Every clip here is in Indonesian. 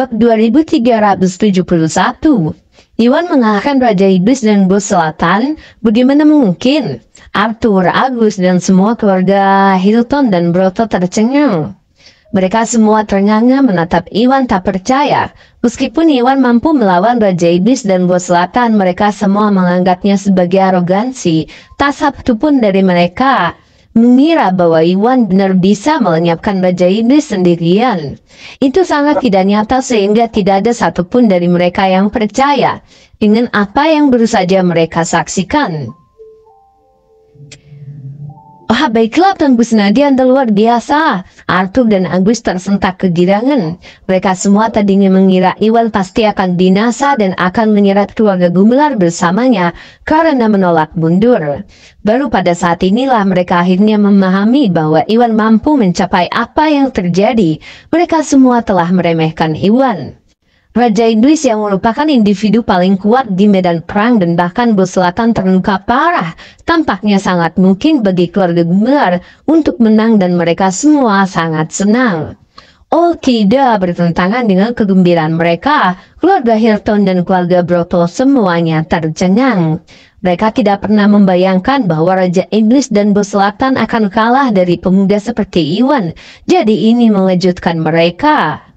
Bab 2371 Iwan mengalahkan Raja Iblis dan Bos Selatan, bagaimana mungkin? Arthur, Agus, dan semua keluarga Hilton dan Broto tercengang. Mereka semua ternganga menatap Iwan tak percaya. Meskipun Iwan mampu melawan Raja Iblis dan Bos Selatan, mereka semua menganggapnya sebagai arogansi. Tak satu pun dari mereka mengira bahwa Iwan benar bisa melenyapkan baja ini sendirian. Itu sangat tidak nyata sehingga tidak ada satupun dari mereka yang percaya dengan apa yang baru saja mereka saksikan. Oh, baiklah Tuan Gus Nadian luar biasa. Arthur dan Agus tersentak kegirangan. Mereka semua tadinya mengira Iwan pasti akan binasa dan akan menyeret keluarga Gumelar bersamanya karena menolak mundur. Baru pada saat inilah mereka akhirnya memahami bahwa Iwan mampu mencapai apa yang terjadi. Mereka semua telah meremehkan Iwan. Raja Inggris yang merupakan individu paling kuat di medan perang dan bahkan bos selatan terluka parah, tampaknya sangat mungkin bagi keluarga Gumelar untuk menang dan mereka semua sangat senang. Oh tidak bertentangan dengan kegembiraan mereka, keluarga Hilton dan keluarga Broto semuanya tercengang. Mereka tidak pernah membayangkan bahwa Raja Inggris dan Bos Selatan akan kalah dari pemuda seperti Iwan, jadi ini mengejutkan mereka.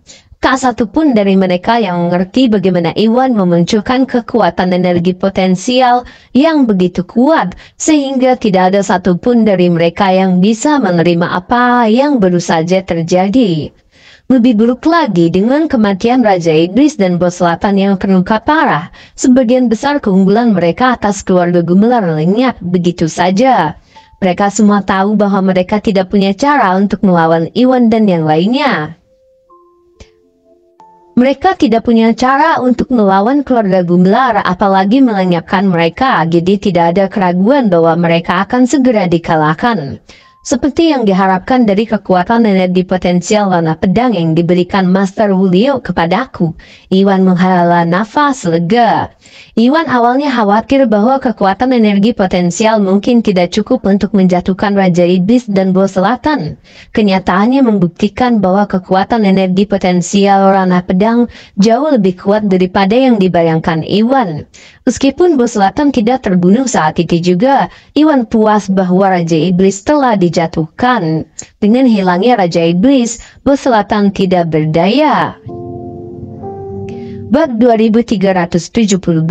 Tak satu pun dari mereka yang mengerti bagaimana Iwan memunculkan kekuatan energi potensial yang begitu kuat, sehingga tidak ada satu pun dari mereka yang bisa menerima apa yang baru saja terjadi. Lebih buruk lagi dengan kematian Raja Idris dan Bos Selatan yang terluka parah, sebagian besar keunggulan mereka atas keluarga Gumelar lenyap begitu saja. Mereka semua tahu bahwa mereka tidak punya cara untuk melawan Iwan dan yang lainnya. Mereka tidak punya cara untuk melawan keluarga Gumlar apalagi melenyapkan mereka jadi tidak ada keraguan bahwa mereka akan segera dikalahkan. Seperti yang diharapkan dari kekuatan energi potensial warna pedang yang diberikan Master Wulio kepadaku, Iwan menghela nafas lega. Iwan awalnya khawatir bahwa kekuatan energi potensial mungkin tidak cukup untuk menjatuhkan Raja Iblis dan Bos Selatan. Kenyataannya membuktikan bahwa kekuatan energi potensial ranah pedang jauh lebih kuat daripada yang dibayangkan Iwan. Meskipun bos Latam tidak terbunuh saat itu juga, Iwan puas bahwa Raja Iblis telah dijatuhkan. Dengan hilangnya Raja Iblis, bos Latam tidak berdaya. Bab 2372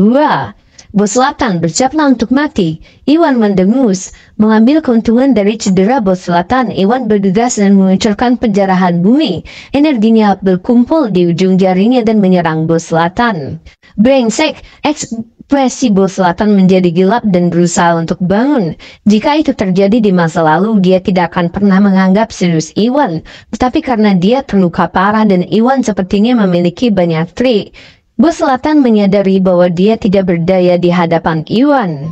Bos Selatan bercapna untuk mati. Iwan mendengus, mengambil keuntungan dari cedera Bos Selatan. Iwan bergegas dan mengucurkan penjarahan bumi. Energinya berkumpul di ujung jarinya dan menyerang Bos Selatan. Brengsek, ex Placebo Selatan menjadi gelap dan berusaha untuk bangun. Jika itu terjadi di masa lalu, dia tidak akan pernah menganggap serius Iwan. Tetapi karena dia terluka parah dan Iwan sepertinya memiliki banyak trik, bos Selatan menyadari bahwa dia tidak berdaya di hadapan Iwan.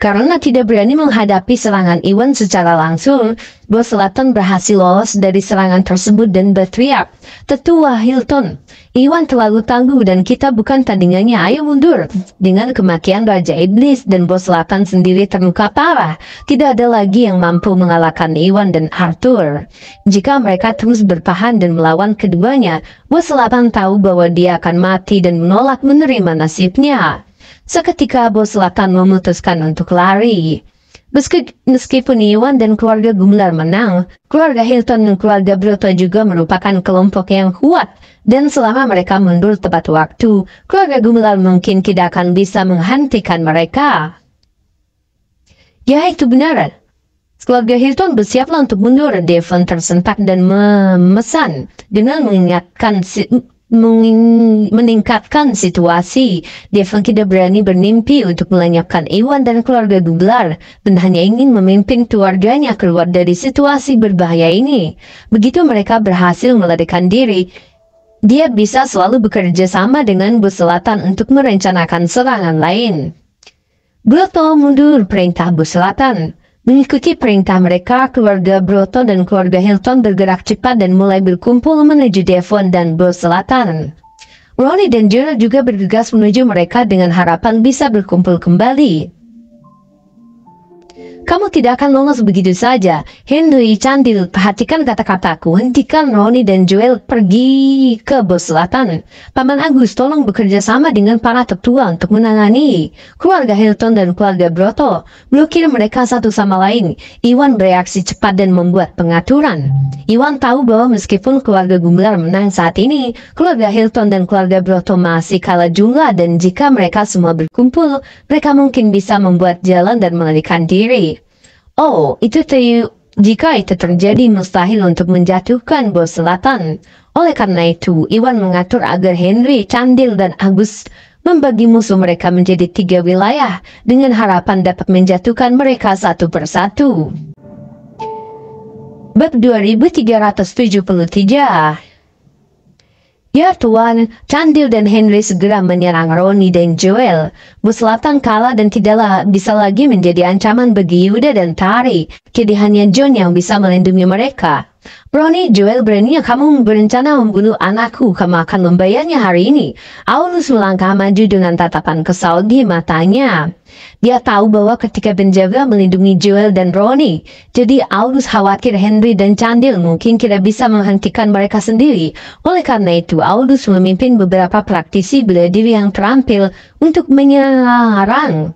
Karena tidak berani menghadapi serangan Iwan secara langsung, bos Selatan berhasil lolos dari serangan tersebut dan berteriak, Tetua Hilton, Iwan terlalu tangguh dan kita bukan tandingannya ayo mundur. Dengan kemakian Raja Iblis dan bos Selatan sendiri terluka parah, tidak ada lagi yang mampu mengalahkan Iwan dan Arthur. Jika mereka terus bertahan dan melawan keduanya, bos Selatan tahu bahwa dia akan mati dan menolak menerima nasibnya. Seketika bos Lakan memutuskan untuk lari. Meskipun Iwan dan keluarga Gumlar menang, keluarga Hilton dan keluarga Broto juga merupakan kelompok yang kuat, dan selama mereka mundur tepat waktu, keluarga Gumlar mungkin tidak akan bisa menghentikan mereka. Ya itu benar. Keluarga Hilton bersiaplah untuk mundur, Devon tersentak dan memesan dengan mengingatkan si meningkatkan situasi. Devon tidak berani bermimpi untuk melenyapkan Iwan dan keluarga Dublar, dan hanya ingin memimpin keluarganya keluar dari situasi berbahaya ini. Begitu mereka berhasil melarikan diri, dia bisa selalu bekerja sama dengan Bus Selatan untuk merencanakan serangan lain. Broto mundur perintah Bus Selatan. Mengikuti perintah mereka, keluarga Broto dan keluarga Hilton bergerak cepat dan mulai berkumpul menuju Devon dan Bos Selatan. Ronnie dan Gerald juga bergegas menuju mereka dengan harapan bisa berkumpul kembali. Kamu tidak akan lolos begitu saja. Henry Chandil, perhatikan kata-kataku. Hentikan Roni dan Joel pergi ke selatan. Paman Agus tolong bekerja sama dengan para tetua untuk menangani keluarga Hilton dan keluarga Broto. Blokir mereka satu sama lain. Iwan bereaksi cepat dan membuat pengaturan. Iwan tahu bahwa meskipun keluarga Gumelar menang saat ini, keluarga Hilton dan keluarga Broto masih kalah jumlah dan jika mereka semua berkumpul, mereka mungkin bisa membuat jalan dan melarikan diri. Oh, itu teu jika itu terjadi mustahil untuk menjatuhkan bos selatan. Oleh karena itu, Iwan mengatur agar Henry, Candil, dan Agus membagi musuh mereka menjadi tiga wilayah dengan harapan dapat menjatuhkan mereka satu persatu. Bab 2373 Ya 1, Candil dan Henry segera menyerang Roni dan Joel. Muslatang kalah dan tidaklah bisa lagi menjadi ancaman bagi Yuda dan Tari. Kini hanya John yang bisa melindungi mereka. Roni, Joel, berani? kamu berencana membunuh anakku. Kamu akan membayarnya hari ini. Aulus melangkah maju dengan tatapan kesal di matanya. Dia tahu bahwa ketika penjaga melindungi Joel dan Ronnie, jadi Aldous khawatir Henry dan Candil mungkin tidak bisa menghentikan mereka sendiri. Oleh karena itu, Aldous memimpin beberapa praktisi bela diri yang terampil untuk menyerang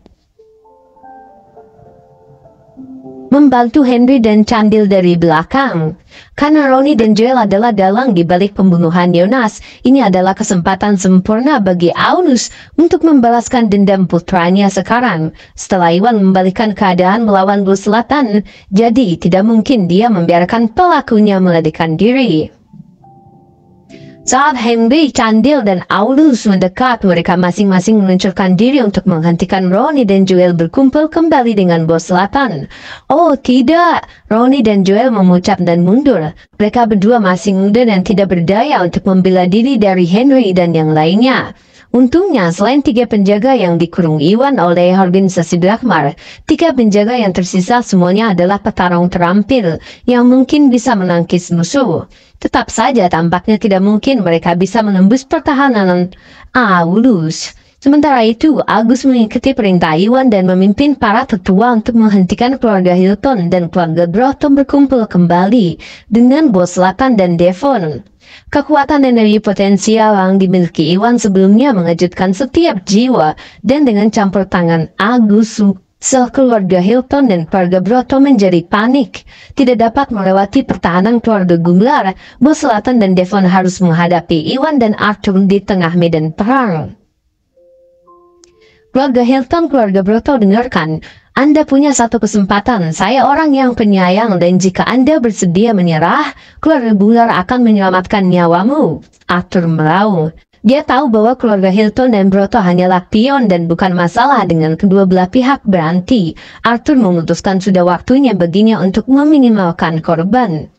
membantu Henry dan Candil dari belakang. Karena Roni dan Joel adalah dalang di balik pembunuhan Jonas, ini adalah kesempatan sempurna bagi Aunus untuk membalaskan dendam putranya sekarang. Setelah Iwan membalikkan keadaan melawan Blue Selatan, jadi tidak mungkin dia membiarkan pelakunya melarikan diri. Saat Henry, Candil, dan Aulus mendekat, mereka masing-masing meluncurkan diri untuk menghentikan Roni dan Joel berkumpul kembali dengan bos lapan. Oh tidak, Roni dan Joel mengucap dan mundur. Mereka berdua masih muda dan tidak berdaya untuk membela diri dari Henry dan yang lainnya. Untungnya selain tiga penjaga yang dikurung Iwan oleh organisasi Drakmar, tiga penjaga yang tersisa semuanya adalah petarung terampil yang mungkin bisa menangkis musuh. Tetap saja tampaknya tidak mungkin mereka bisa menembus pertahanan Aulus. Sementara itu, Agus mengikuti perintah Iwan dan memimpin para tetua untuk menghentikan keluarga Hilton dan keluarga Broughton berkumpul kembali dengan Boslakan dan Devon. Kekuatan energi potensial yang dimiliki Iwan sebelumnya mengejutkan setiap jiwa, dan dengan campur tangan Agusu, sel keluarga Hilton dan keluarga Broto menjadi panik, tidak dapat melewati pertahanan keluarga Gumlar, Bos Selatan dan Devon harus menghadapi Iwan dan Arthur di tengah medan perang. Keluarga Hilton, keluarga Broto dengarkan, Anda punya satu kesempatan, saya orang yang penyayang dan jika Anda bersedia menyerah, keluarga Bular akan menyelamatkan nyawamu. Arthur melau. Dia tahu bahwa keluarga Hilton dan Broto hanyalah pion dan bukan masalah dengan kedua belah pihak berhenti. Arthur memutuskan sudah waktunya baginya untuk meminimalkan korban.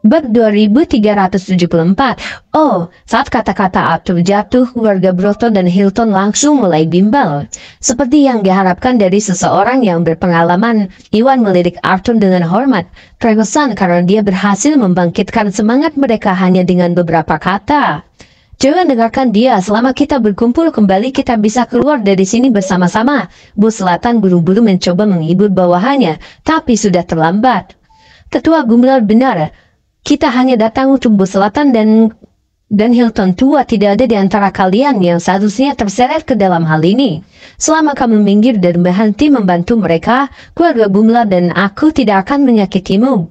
Bab 2374 Oh, saat kata-kata Abdul jatuh, Warga Broto dan Hilton langsung mulai bimbang. Seperti yang diharapkan dari seseorang yang berpengalaman, Iwan melirik Arthur dengan hormat. Terkesan karena dia berhasil membangkitkan semangat mereka hanya dengan beberapa kata. Jangan dengarkan dia, selama kita berkumpul kembali kita bisa keluar dari sini bersama-sama. Bu Selatan buru-buru mencoba menghibur bawahannya, tapi sudah terlambat. Ketua Gumlar benar, kita hanya datang untuk selatan dan dan Hilton tua tidak ada di antara kalian yang seharusnya terseret ke dalam hal ini. Selama kamu minggir dan berhenti membantu mereka, keluarga Bumla dan aku tidak akan menyakitimu.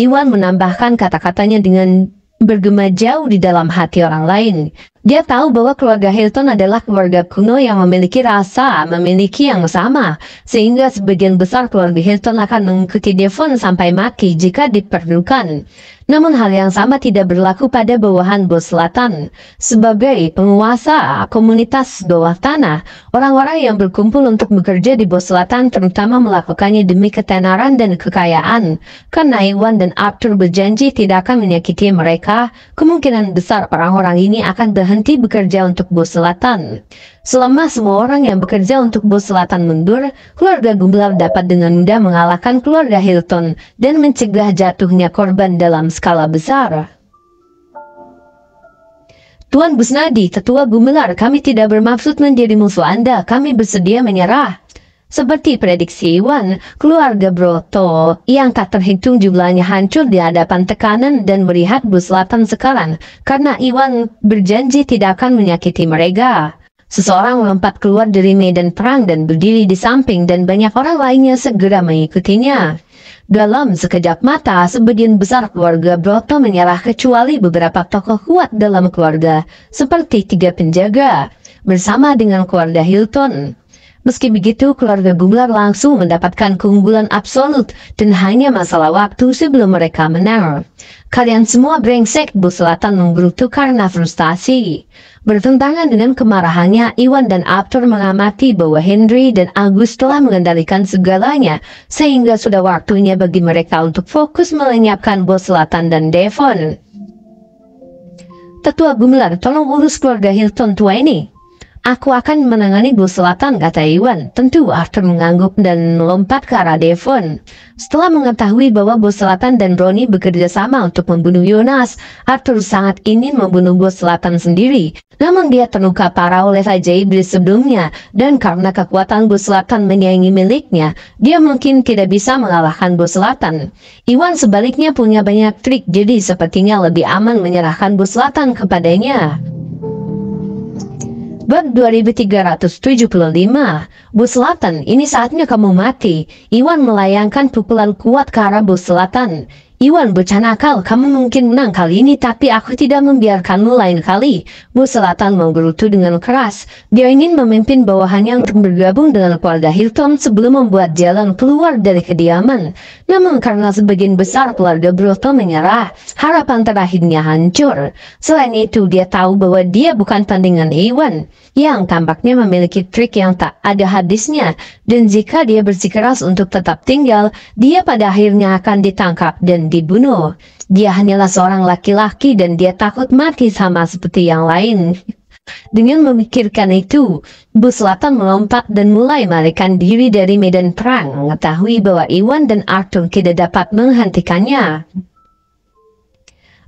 Iwan menambahkan kata-katanya dengan bergema jauh di dalam hati orang lain. Dia tahu bahwa keluarga Hilton adalah keluarga kuno yang memiliki rasa memiliki yang sama, sehingga sebagian besar keluarga Hilton akan mengikuti Devon sampai mati jika diperlukan. Namun hal yang sama tidak berlaku pada bawahan bos selatan. Sebagai penguasa komunitas bawah tanah, orang-orang yang berkumpul untuk bekerja di bos selatan terutama melakukannya demi ketenaran dan kekayaan. Karena Iwan dan Arthur berjanji tidak akan menyakiti mereka, kemungkinan besar orang-orang ini akan berhenti bekerja untuk bos selatan. Selama semua orang yang bekerja untuk bos selatan mundur, keluarga Gumblar dapat dengan mudah mengalahkan keluarga Hilton dan mencegah jatuhnya korban dalam skala besar. Tuan Busnadi, Tetua Gumelar, kami tidak bermaksud menjadi musuh Anda, kami bersedia menyerah. Seperti prediksi Iwan, keluarga Broto yang tak terhitung jumlahnya hancur di hadapan tekanan dan melihat Selatan sekarang, karena Iwan berjanji tidak akan menyakiti mereka. Seseorang melompat keluar dari medan perang dan berdiri di samping dan banyak orang lainnya segera mengikutinya. Dalam sekejap mata, sebagian besar keluarga Broto menyerah kecuali beberapa tokoh kuat dalam keluarga, seperti tiga penjaga, bersama dengan keluarga Hilton. Meski begitu, keluarga Gumelar langsung mendapatkan keunggulan absolut dan hanya masalah waktu sebelum mereka menang. Kalian semua brengsek, Bu Selatan menggerutu karena frustasi. Bertentangan dengan kemarahannya, Iwan dan Aptor mengamati bahwa Henry dan Agus telah mengendalikan segalanya, sehingga sudah waktunya bagi mereka untuk fokus melenyapkan Bos Selatan dan Devon. Tetua Gumelar, tolong urus keluarga Hilton tua ini. Aku akan menangani Bu Selatan kata Iwan, tentu Arthur mengangguk dan melompat ke arah Devon. Setelah mengetahui bahwa Bu Selatan dan Roni bekerja sama untuk membunuh Jonas, Arthur sangat ingin membunuh Bu Selatan sendiri. Namun dia terluka parah oleh Raja Iblis sebelumnya, dan karena kekuatan Bu Selatan menyaingi miliknya, dia mungkin tidak bisa mengalahkan Bu Selatan. Iwan sebaliknya punya banyak trik, jadi sepertinya lebih aman menyerahkan Bu Selatan kepadanya. Bab 2375 Bu Selatan, ini saatnya kamu mati. Iwan melayangkan pukulan kuat ke arah Bu Selatan. Iwan bercanda akal kamu mungkin menang kali ini tapi aku tidak membiarkanmu lain kali. Bu Selatan menggerutu dengan keras. Dia ingin memimpin bawahannya untuk bergabung dengan keluarga Hilton sebelum membuat jalan keluar dari kediaman. Namun karena sebagian besar keluarga Broto menyerah, harapan terakhirnya hancur. Selain itu dia tahu bahwa dia bukan tandingan Iwan, yang tampaknya memiliki trik yang tak ada hadisnya dan jika dia bersikeras untuk tetap tinggal, dia pada akhirnya akan ditangkap dan dibunuh. Dia hanyalah seorang laki-laki dan dia takut mati sama seperti yang lain. Dengan memikirkan itu, bus selatan melompat dan mulai melarikan diri dari medan perang mengetahui bahwa Iwan dan Artung tidak dapat menghentikannya.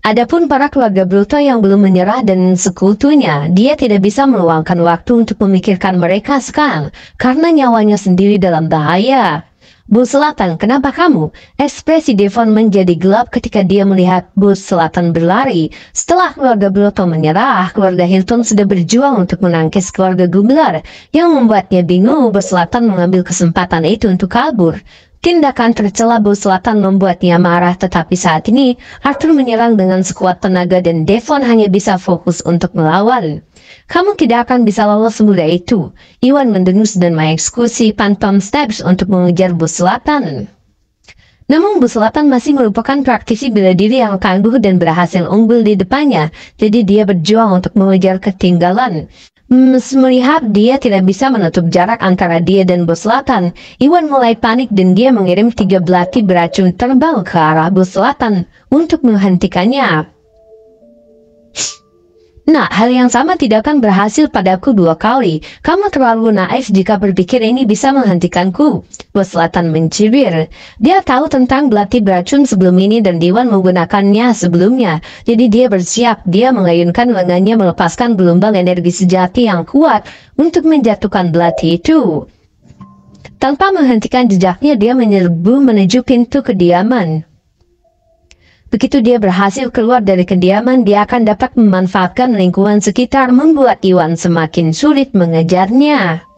Adapun para keluarga Bruto yang belum menyerah dan sekutunya, dia tidak bisa meluangkan waktu untuk memikirkan mereka sekarang, karena nyawanya sendiri dalam bahaya. Bu Selatan, kenapa kamu? Ekspresi Devon menjadi gelap ketika dia melihat Bu Selatan berlari. Setelah keluarga Bruto menyerah, keluarga Hilton sudah berjuang untuk menangkis keluarga Gubler, yang membuatnya bingung Bu Selatan mengambil kesempatan itu untuk kabur. Tindakan tercela Bo Selatan membuatnya marah tetapi saat ini, Arthur menyerang dengan sekuat tenaga dan Devon hanya bisa fokus untuk melawan. Kamu tidak akan bisa lolos semudah itu. Iwan mendengus dan mengeksekusi pantom steps untuk mengejar Bo Selatan. Namun Bus Selatan masih merupakan praktisi bela diri yang kangguh dan berhasil unggul di depannya, jadi dia berjuang untuk mengejar ketinggalan. Melihat dia tidak bisa menutup jarak antara dia dan bos selatan, Iwan mulai panik dan dia mengirim tiga belati beracun terbang ke arah bos selatan untuk menghentikannya. Nah, hal yang sama tidak akan berhasil padaku dua kali. Kamu terlalu naif jika berpikir ini bisa menghentikanku. Bos selatan mencibir. Dia tahu tentang belati beracun sebelum ini dan Dewan menggunakannya sebelumnya. Jadi dia bersiap. Dia mengayunkan lengannya melepaskan gelombang energi sejati yang kuat untuk menjatuhkan belati itu. Tanpa menghentikan jejaknya, dia menyerbu menuju pintu kediaman. Begitu dia berhasil keluar dari kediaman dia akan dapat memanfaatkan lingkungan sekitar membuat Iwan semakin sulit mengejarnya.